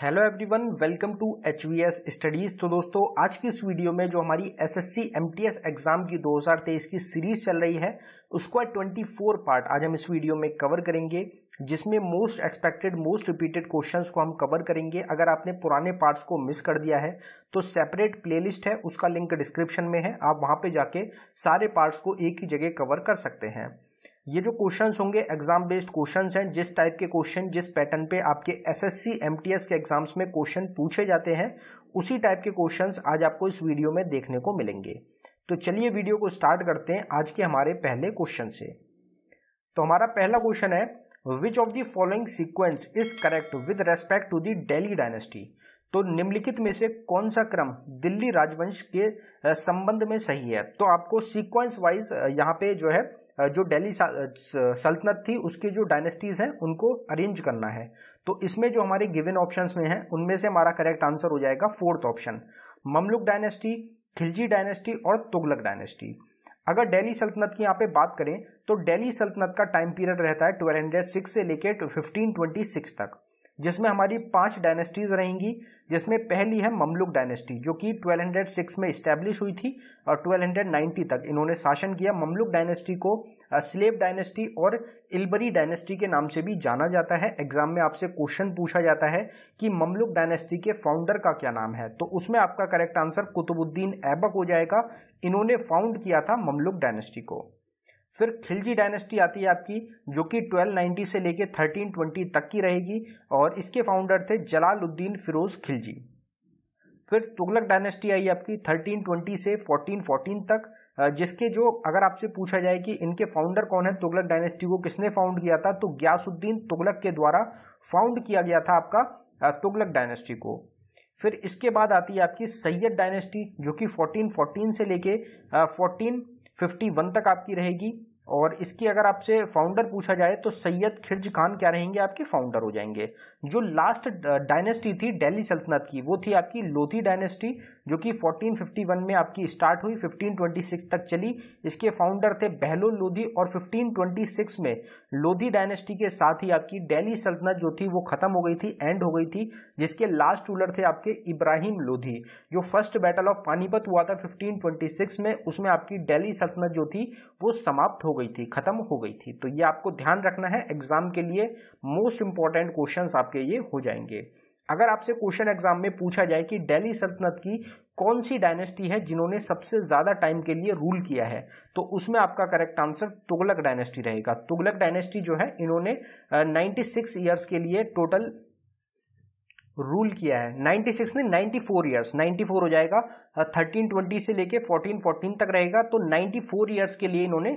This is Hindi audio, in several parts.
Hello everyone welcome to H V S studies तो दोस्तों आज की इस वीडियो में जो हमारी S S C M T S exam की 2023 की सीरीज़ चल रही है उसको है 24 पार्ट आज हम इस वीडियो में कवर करेंगे जिसमें most expected most repeated questions को हम कवर करेंगे अगर आपने पुराने पार्ट्स को मिस कर दिया है तो सेपरेट प्लेलिस्ट है उसका लिंक डिस्क्रिप्शन में है आप वहाँ पर जाके सारे पार्ट्स को एक ही जगह कवर कर सकते हैं ये जो क्वेश्चन होंगे एग्जाम बेस्ड क्वेश्चन हैं जिस टाइप के क्वेश्चन जिस पैटर्न पे आपके एसएससी एमटीएस के एग्जाम्स में क्वेश्चन पूछे जाते हैं उसी टाइप के क्वेश्चन आज आपको इस वीडियो में देखने को मिलेंगे तो चलिए वीडियो को स्टार्ट करते हैं आज के हमारे पहले क्वेश्चन से तो हमारा पहला क्वेश्चन है which of the following sequence is correct with respect to the Delhi dynasty तो निम्नलिखित में से कौन सा क्रम दिल्ली राजवंश के संबंध में सही है तो आपको सीक्वेंस वाइज यहाँ पे जो है जो डेली सल्तनत थी उसके जो डायनेस्टीज़ हैं उनको अरेंज करना है तो इसमें जो हमारे गिवन ऑप्शंस में हैं उनमें से हमारा करेक्ट आंसर हो जाएगा fourth option Mamluk dynasty Khilji dynasty और तुगलक डायनेस्टी अगर डेली सल्तनत की यहाँ पे बात करें तो डेली सल्तनत का टाइम पीरियड रहता है ट्वेल्व से लेकर फिफ्टीन तक जिसमें हमारी पांच डायनेस्टीज रहेंगी जिसमें पहली है ममलुक डायनेस्टी जो कि 1206 में इस्टेब्लिश हुई थी और 1290 तक इन्होंने शासन किया ममलुक डायनेस्टी को स्लेब डायनेस्टी और इल्बरी डायनेस्टी के नाम से भी जाना जाता है एग्जाम में आपसे क्वेश्चन पूछा जाता है कि ममलुक डायनेस्टी के फाउंडर का क्या नाम है तो उसमें आपका करेक्ट आंसर कुतुबुद्दीन ऐबक हो जाएगा इन्होंने फाउंड किया था ममलुक डायनेस्टी को फिर खिलजी डायनेस्टी आती है आपकी जो कि 1290 से लेके 1320 तक की रहेगी और इसके फाउंडर थे जलालुद्दीन फिरोज खिलजी फिर तुगलक डायनेस्टी आई आपकी 1320 से 1414 तक जिसके जो अगर आपसे पूछा जाए कि इनके फाउंडर कौन है तुगलक डायनेस्टी को किसने फाउंड किया था तो ग्यासुद्दीन तुगलक के द्वारा फाउंड किया गया था आपका तुगलक डायनेस्टी को फिर इसके बाद आती है आपकी सैयद डायनेस्टी जो कि 1414 से लेके फिफ्टी वन तक आपकी रहेगी और इसकी अगर आपसे फाउंडर पूछा जाए तो सैयद खिर्ज खान क्या रहेंगे आपके फाउंडर हो जाएंगे जो लास्ट डायनेस्टी uh, थी दिल्ली सल्तनत की वो थी आपकी लोधी डायनेस्टी जो कि 1451 में आपकी स्टार्ट हुई 1526 तक चली इसके फाउंडर थे बहलोल लोधी और 1526 में लोधी डायनेस्टी के साथ ही आपकी दिल्ली सल्तनत जो थी वो ख़त्म हो गई थी एंड हो गई थी जिसके लास्ट रूलर थे आपके इब्राहिम लोधी जो फर्स्ट बैटल ऑफ पानीपत हुआ था फिफ्टीन में उसमें आपकी दिल्ली सल्तनत जो थी वो समाप्त हो गई थी ख़त्म हो गई थी तो ये आपको ध्यान रखना है एग्ज़ाम के लिए मोस्ट इंपॉर्टेंट क्वेश्चन आपके ये हो जाएंगे अगर आपसे क्वेश्चन एग्जाम में पूछा जाए कि दिल्ली सल्तनत की कौन सी डायनेस्टी है जिन्होंने सबसे ज़्यादा टाइम के लिए रूल किया है तो उसमें आपका करेक्ट आंसर तुगलक डायनेस्टी रहेगा तुगलक डायनेस्टी जो है इन्होंने 96 सिक्स के लिए टोटल रूल किया है 96 ने 94 इयर्स 94 हो जाएगा 1320 से लेके 1414 तक रहेगा तो 94 इयर्स के लिए इन्होंने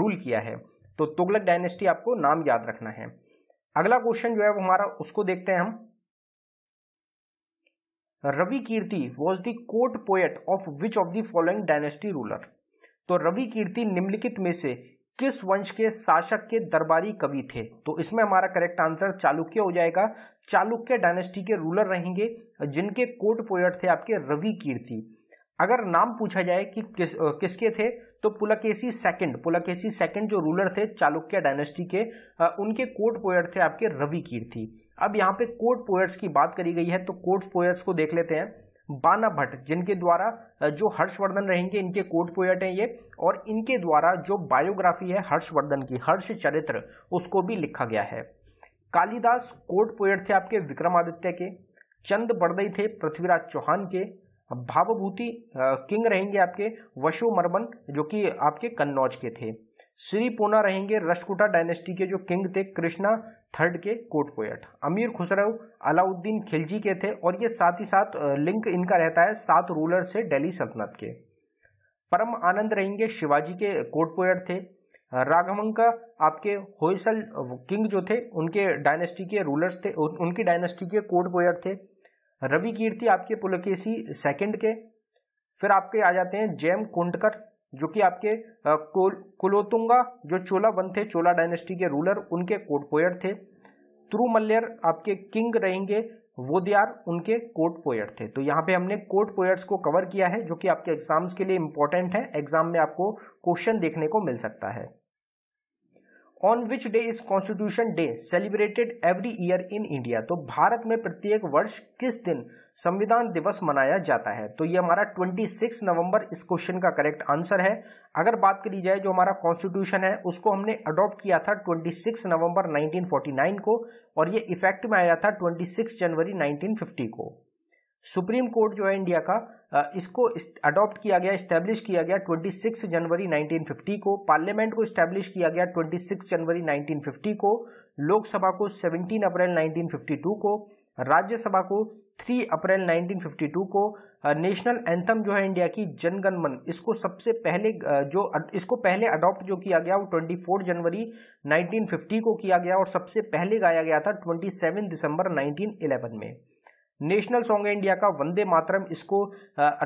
रूल किया है तो तुगलक डायनेस्टी आपको नाम याद रखना है अगला क्वेश्चन जो है वो हमारा उसको देखते हैं हम Ravi Kirti was the court poet of which of the following dynasty ruler तो रवि कीर्ति निम्नलिखित में से किस वंश के शासक के दरबारी कवि थे तो इसमें हमारा करेक्ट आंसर चालुक्य हो जाएगा चालुक्य डायनेस्टी के रूलर रहेंगे जिनके कोर्ट पोएट थे आपके रवि कीर्ति अगर नाम पूछा जाए कि किस किसके थे तो पुलकेशी सेकंड पुलकेशी सेकंड जो रूलर थे चालुक्य डायनेस्टी के उनके कोर्ट पोएट थे आपके रवि कीर्ति अब यहाँ पे कोर्ट पोएट्स की बात करी गई है तो कोर्ट पोएट्स को देख लेते हैं बाना भट्ट जिनके द्वारा जो हर्षवर्धन रहेंगे इनके कोट पोएट हैं ये और इनके द्वारा जो बायोग्राफी है हर्षवर्धन की हर्ष चरित्र उसको भी लिखा गया है कालिदास कोट पोएट थे आपके विक्रमादित्य के चंद बड़दई थे पृथ्वीराज चौहान के भावभूति किंग रहेंगे आपके वशु मर्मन जो कि आपके कन्नौज के थे श्री पूना रहेंगे रसकुटा डायनेस्टी के जो किंग थे कृष्णा थर्ड के कोट पोएट अमीर खुसरो अलाउद्दीन खिलजी के थे और ये साथ ही साथ लिंक इनका रहता है सात रूलर से दिल्ली सल्तनत के परम आनंद रहेंगे शिवाजी के कोट पोएट थे राघवंका आपके होयसल किंग जो थे उनके डायनेस्टी के रूलर्स थे उनकी डायनेस्टी के कोर्ट पोएट थे रवि कीर्ति आपके पुलकेसी सेकंड के फिर आपके आ जाते हैं जैम कुंडकर जो कि आपके कुलोतुंगा जो चोला वन थे चोला डायनेस्टी के रूलर उनके कोर्ट पोयर थे त्रुमल्यर आपके किंग रहेंगे वो दियार उनके कोर्ट पोयर थे तो यहाँ पे हमने कोर्ट पोयर्स को कवर किया है जो कि आपके एग्जाम्स के लिए इंपॉर्टेंट है एग्जाम में आपको क्वेश्चन देखने को मिल सकता है on which day is constitution day celebrated every year in India तो भारत में प्रत्येक वर्ष किस दिन संविधान दिवस मनाया जाता है तो ये हमारा 26 नवंबर इस क्वेश्चन का करेक्ट आंसर है अगर बात करी जाए जो हमारा कॉन्स्टिट्यूशन है उसको हमने अडॉप्ट किया था 26 नवंबर 1949 को और ये इफेक्ट में आया था 26 जनवरी 1950 को सुप्रीम कोर्ट जो है इंडिया का इसको अडॉप्ट किया गया इस्टेब्लिश किया गया 26 जनवरी 1950 को पार्लियामेंट को इस्टेब्लिश किया गया 26 जनवरी 1950 को लोकसभा को 17 अप्रैल 1952 को राज्यसभा को 3 अप्रैल 1952 को नेशनल एंथम जो है इंडिया की जनगणमन इसको सबसे पहले जो इसको पहले अडॉप्ट जो किया गया वो 24 जनवरी 1950 को किया गया और सबसे पहले गाया गया था 27 दिसंबर 1911 में नेशनल सॉन्ग इंडिया का वंदे मातरम इसको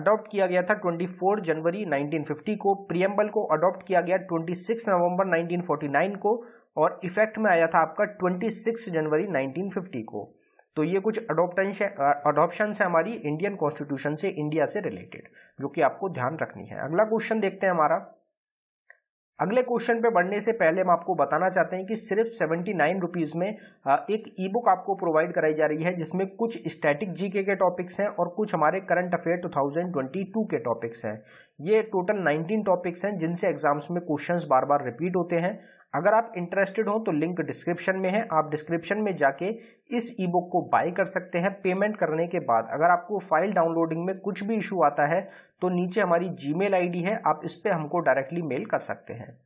अडॉप्ट किया गया था 24 जनवरी 1950 को प्रियम्बल को अडॉप्ट किया गया 26 नवंबर 1949 को और इफेक्ट में आया था आपका 26 जनवरी 1950 को तो ये कुछ अडोप्टन्स अडोप्शन है हमारी इंडियन कॉन्स्टिट्यूशन से इंडिया से रिलेटेड जो कि आपको ध्यान रखनी है अगला क्वेश्चन देखते हैं हमारा अगले क्वेश्चन पे बढ़ने से पहले हम आपको बताना चाहते हैं कि सिर्फ सेवेंटी नाइन रुपीज़ में एक ई बुक आपको प्रोवाइड कराई जा रही है जिसमें कुछ स्टैटिक जीके के टॉपिक्स हैं और कुछ हमारे करंट अफेयर 2022 के टॉपिक्स हैं ये टोटल 19 टॉपिक्स हैं जिनसे एग्जाम्स में क्वेश्चंस बार बार रिपीट होते हैं अगर आप इंटरेस्टेड हो तो लिंक डिस्क्रिप्शन में है आप डिस्क्रिप्शन में जाके इस ई बुक को बाई कर सकते हैं पेमेंट करने के बाद अगर आपको फाइल डाउनलोडिंग में कुछ भी इशू आता है तो नीचे हमारी जी मेल है आप इस पर हमको डायरेक्टली मेल कर सकते हैं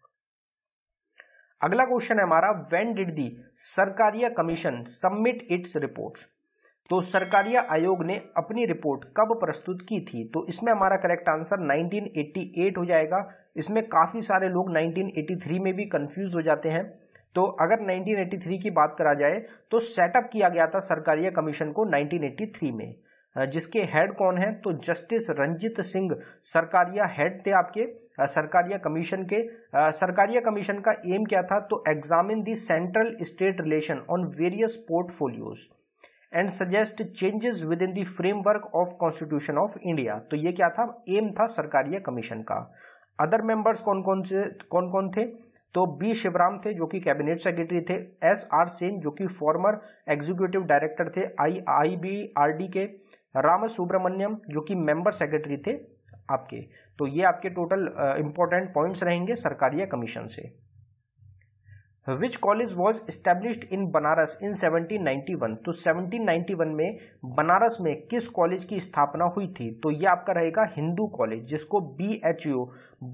अगला क्वेश्चन है हमारा when did the Sarkaria commission submit its reports तो सरकारिया आयोग ने अपनी रिपोर्ट कब प्रस्तुत की थी तो इसमें हमारा करेक्ट आंसर 1988 हो जाएगा इसमें काफ़ी सारे लोग 1983 में भी कंफ्यूज हो जाते हैं तो अगर 1983 की बात करा जाए तो सेटअप किया गया था सरकारिया कमीशन को 1983 में जिसके हेड कौन है तो जस्टिस रंजित सिंह सरकारिया हेड थे आपके सरकारिया कमीशन के सरकारिया कमीशन का एम क्या था तो examine the central state relation on various portfolios and suggest changes within the framework of constitution of India तो ये क्या था एम था सरकारी कमीशन का अदर मेंबर्स कौन कौन से कौन कौन थे तो बी शिवराम थे जो कि कैबिनेट सेक्रेटरी थे एस आर सेन जो कि फॉर्मर एग्जीक्यूटिव डायरेक्टर थे I I B R D के राम सुब्रमण्यम जो कि मेंबर सेक्रेटरी थे आपके तो ये आपके टोटल इंपॉर्टेंट पॉइंट्स रहेंगे सरकारी कमीशन से which college was established in Banaras in 1791 तो 1791 में बनारस में किस कॉलेज की स्थापना हुई थी तो ये आपका रहेगा हिंदू कॉलेज जिसको B H U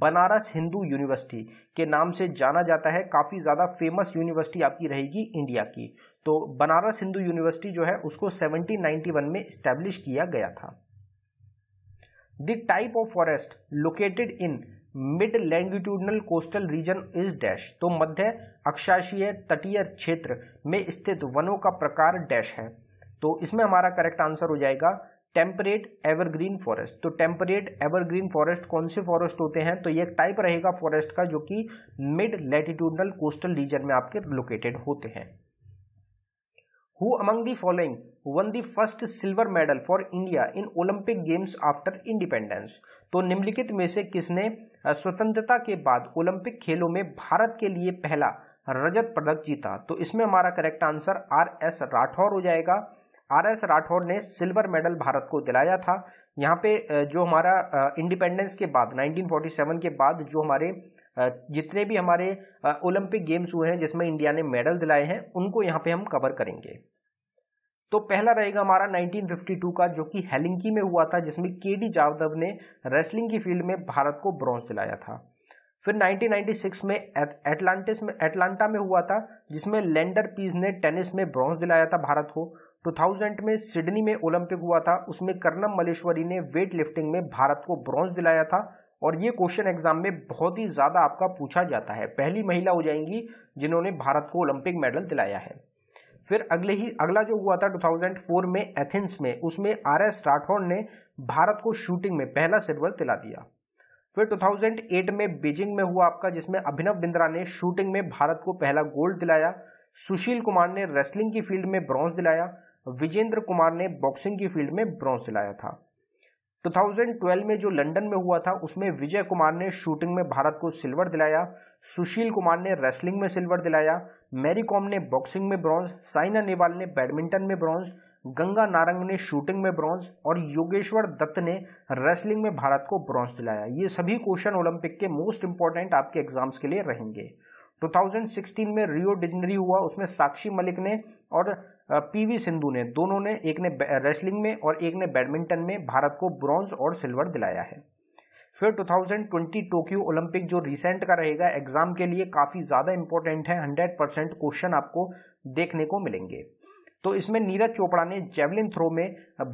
Banaras Hindu university के नाम से जाना जाता है काफ़ी ज़्यादा फेमस यूनिवर्सिटी आपकी रहेगी इंडिया की तो बनारस हिंदू यूनिवर्सिटी जो है उसको 1791 में इस्टेब्लिश किया गया था the type of forest located in mid latitudinal coastal region is dash तो मध्य अक्षाशीय तटीय क्षेत्र में स्थित वनों का प्रकार डैश है तो इसमें हमारा करेक्ट आंसर हो जाएगा टेम्परेट एवरग्रीन फॉरेस्ट तो टेम्परेट एवरग्रीन फॉरेस्ट कौन से फॉरेस्ट होते हैं तो ये टाइप रहेगा फॉरेस्ट का जो कि मिड लैटिट्यूडनल कोस्टल रीजन में आपके लोकेटेड होते हैं who among the following won the first silver medal for India in Olympic Games after independence. तो निम्नलिखित में से किसने स्वतंत्रता के बाद ओलंपिक खेलों में भारत के लिए पहला रजत पदक जीता तो इसमें हमारा correct answer R S Rathore हो जाएगा आर एस राठौर ने सिल्वर मेडल भारत को दिलाया था यहाँ पे जो हमारा इंडिपेंडेंस के बाद 1947 के बाद जो हमारे जितने भी हमारे ओलंपिक गेम्स हुए हैं जिसमें इंडिया ने मेडल दिलाए हैं उनको यहाँ पे हम कवर करेंगे तो पहला रहेगा हमारा 1952 का जो कि हेलिंकी में हुआ था जिसमें के डी जावदव ने रेसलिंग की फील्ड में भारत को ब्रॉन्ज दिलाया था फिर 1996 में एटलांटिस में एटलांटा में हुआ था जिसमें लैंडर पीज ने टेनिस में ब्रॉन्ज दिलाया था भारत को 2000 में सिडनी में ओलंपिक हुआ था उसमें कर्नम मलेश्वरी ने वेट लिफ्टिंग में भारत को ब्रॉन्ज दिलाया था और ये क्वेश्चन एग्जाम में बहुत ही ज़्यादा आपका पूछा जाता है पहली महिला हो जाएंगी जिन्होंने भारत को ओलंपिक मेडल दिलाया है फिर अगले ही अगला जो हुआ था 2004 में एथेंस में उसमें आर एस राठौर ने भारत को शूटिंग में पहला सिल्वर दिला दिया फिर 2008 में बीजिंग में हुआ आपका जिसमें अभिनव बिंद्रा ने शूटिंग में भारत को पहला गोल्ड दिलाया सुशील कुमार ने रेसलिंग की फील्ड में ब्रॉन्ज दिलाया विजेंद्र कुमार ने बॉक्सिंग की फील्ड में ब्रॉन्ज दिलाया था 2012 में जो लंदन में हुआ था उसमें विजय कुमार ने शूटिंग में भारत को सिल्वर दिलाया सुशील कुमार ने रेसलिंग में सिल्वर दिलाया मैरी कॉम ने बॉक्सिंग में ब्रॉन्ज साइना नेवाल ने बैडमिंटन में ब्रॉन्ज गंगा नारंग ने शूटिंग में ब्रॉन्ज और योगेश्वर दत्त ने रेसलिंग में भारत को ब्रॉन्ज दिलाया ये सभी क्वेश्चन ओलंपिक के मोस्ट इंपॉर्टेंट आपके एग्जाम्स के लिए रहेंगे 2016 में रियो डिजनरी हुआ उसमें साक्षी मलिक ने और पीवी सिंधु ने दोनों ने एक ने रेसलिंग में और एक ने बैडमिंटन में भारत को ब्रॉन्ज और सिल्वर दिलाया है फिर 2020 टोक्यो ओलंपिक जो रिसेंट का रहेगा एग्जाम के लिए काफ़ी ज़्यादा इंपॉर्टेंट है 100 परसेंट क्वेश्चन आपको देखने को मिलेंगे तो इसमें नीरज चोपड़ा ने जेवलिन थ्रो में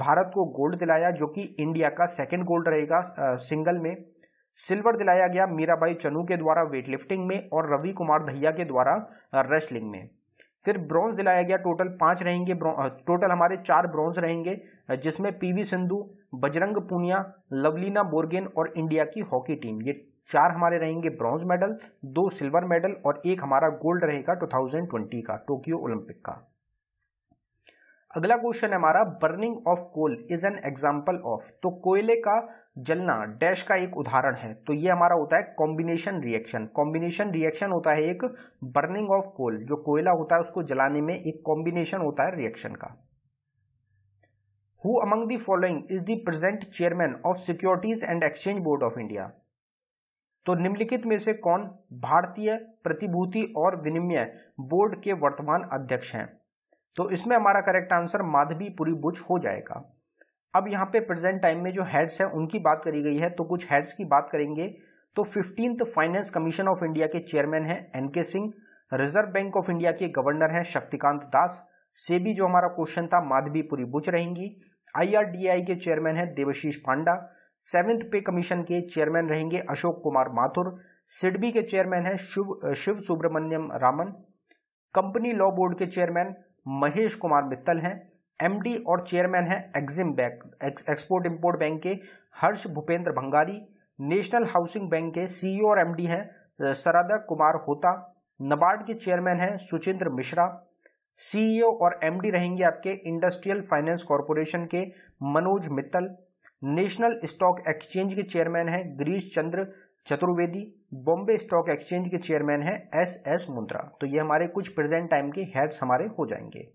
भारत को गोल्ड दिलाया जो कि इंडिया का सेकेंड गोल्ड रहेगा सिंगल में सिल्वर दिलाया गया मीराबाई चनू के द्वारा वेटलिफ्टिंग में और रवि कुमार दहिया के द्वारा रेसलिंग में फिर ब्रॉन्ज दिलाया गया टोटल पाँच रहेंगे टोटल हमारे चार ब्रॉन्ज रहेंगे जिसमें पीवी सिंधु बजरंग पूनिया लवलीना बोर्गेन और इंडिया की हॉकी टीम ये चार हमारे रहेंगे ब्रॉन्ज मेडल दो सिल्वर मेडल और एक हमारा गोल्ड रहेगा 2020 का टोक्यो ओलंपिक का अगला क्वेश्चन है हमारा burning of coal is an example of तो कोयले का जलना डैश का एक उदाहरण है तो ये हमारा होता है कॉम्बिनेशन रिएक्शन कॉम्बिनेशन रिएक्शन होता है एक बर्निंग ऑफ कोल जो कोयला होता है उसको जलाने में एक कॉम्बिनेशन होता है रिएक्शन का who among the following is the present chairman of securities and exchange board of India तो निम्नलिखित में से कौन भारतीय प्रतिभूति और विनिमय बोर्ड के वर्तमान अध्यक्ष हैं तो इसमें हमारा करेक्ट आंसर माधवी पुरी बुच हो जाएगा अब यहाँ पे प्रेजेंट टाइम में जो हेड्स हैं उनकी बात करी गई है तो कुछ हेड्स की बात करेंगे तो fifteenth finance commission of India के चेयरमैन हैं N K Singh reserve bank of India के गवर्नर हैं शक्तिकांत दास से भी जो हमारा क्वेश्चन था माधवीपुरी बुच रहेंगी आईआरडीआई के चेयरमैन हैं Debasish Panda seventh pay commission के चेयरमैन रहेंगे अशोक कुमार माथुर सिडबी के चेयरमैन हैं Shiv Shiv Subramanian Raman company law board के चेयरमैन महेश कुमार मित्तल हैं एमडी और चेयरमैन है EXIM bank export import bank के Harsh Bhupendra Bhangari national housing bank के सीईओ e और एमडी हैं सरादा कुमार होता नबार्ड के चेयरमैन हैं सुचिंद्र मिश्रा सीईओ और एमडी रहेंगे आपके इंडस्ट्रियल फाइनेंस कॉरपोरेशन के Manoj Mittal national stock exchange के चेयरमैन हैं गिरीश चंद्र चतुर्वेदी बॉम्बे स्टॉक एक्सचेंज के चेयरमैन हैं एस एस मुंद्रा तो ये हमारे कुछ प्रेजेंट टाइम के हेड्स हमारे हो जाएंगे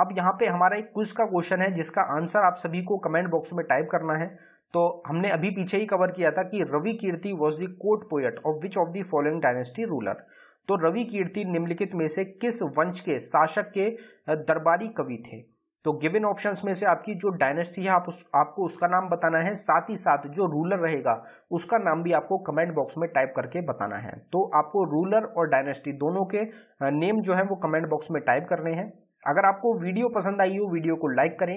अब यहाँ पे हमारा एक क्विज का क्वेश्चन है जिसका आंसर आप सभी को कमेंट बॉक्स में टाइप करना है तो हमने अभी पीछे ही कवर किया था कि Ravi Kirti was the court poet of which of the following dynasty ruler तो रवि कीर्ति निम्नलिखित में से किस वंश के शासक के दरबारी कवि थे तो गिवन ऑप्शंस में से आपकी जो डायनेस्टी है आप उस आपको उसका नाम बताना है साथ ही साथ जो रूलर रहेगा उसका नाम भी आपको कमेंट बॉक्स में टाइप करके बताना है तो आपको रूलर और डायनेस्टी दोनों के नेम जो है वो कमेंट बॉक्स में टाइप करने हैं अगर आपको वीडियो पसंद आई हो वीडियो को लाइक करें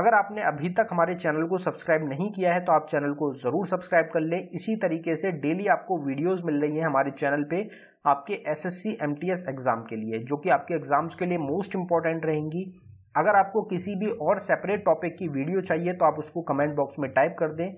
अगर आपने अभी तक हमारे चैनल को सब्सक्राइब नहीं किया है तो आप चैनल को ज़रूर सब्सक्राइब कर लें इसी तरीके से डेली आपको वीडियोस मिल रही हैं हमारे चैनल पे आपके एसएससी एमटीएस एग्ज़ाम के लिए जो कि आपके एग्ज़ाम्स के लिए मोस्ट इंपॉर्टेंट रहेंगी अगर आपको किसी भी और सेपरेट टॉपिक की वीडियो चाहिए तो आप उसको कमेंट बॉक्स में टाइप कर दें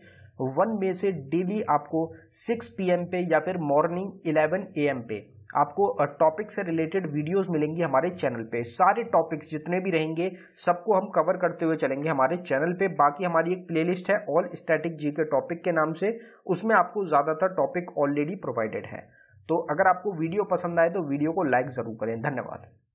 वन मे से डेली आपको सिक्स पी पे या फिर मॉर्निंग इलेवन ए पे आपको टॉपिक से रिलेटेड वीडियोस मिलेंगी हमारे चैनल पे सारे टॉपिक्स जितने भी रहेंगे सबको हम कवर करते हुए चलेंगे हमारे चैनल पे बाकी हमारी एक प्लेलिस्ट है ऑल स्टैटिक जी के टॉपिक के नाम से उसमें आपको ज़्यादातर टॉपिक ऑलरेडी प्रोवाइडेड है तो अगर आपको वीडियो पसंद आए तो वीडियो को लाइक ज़रूर करें धन्यवाद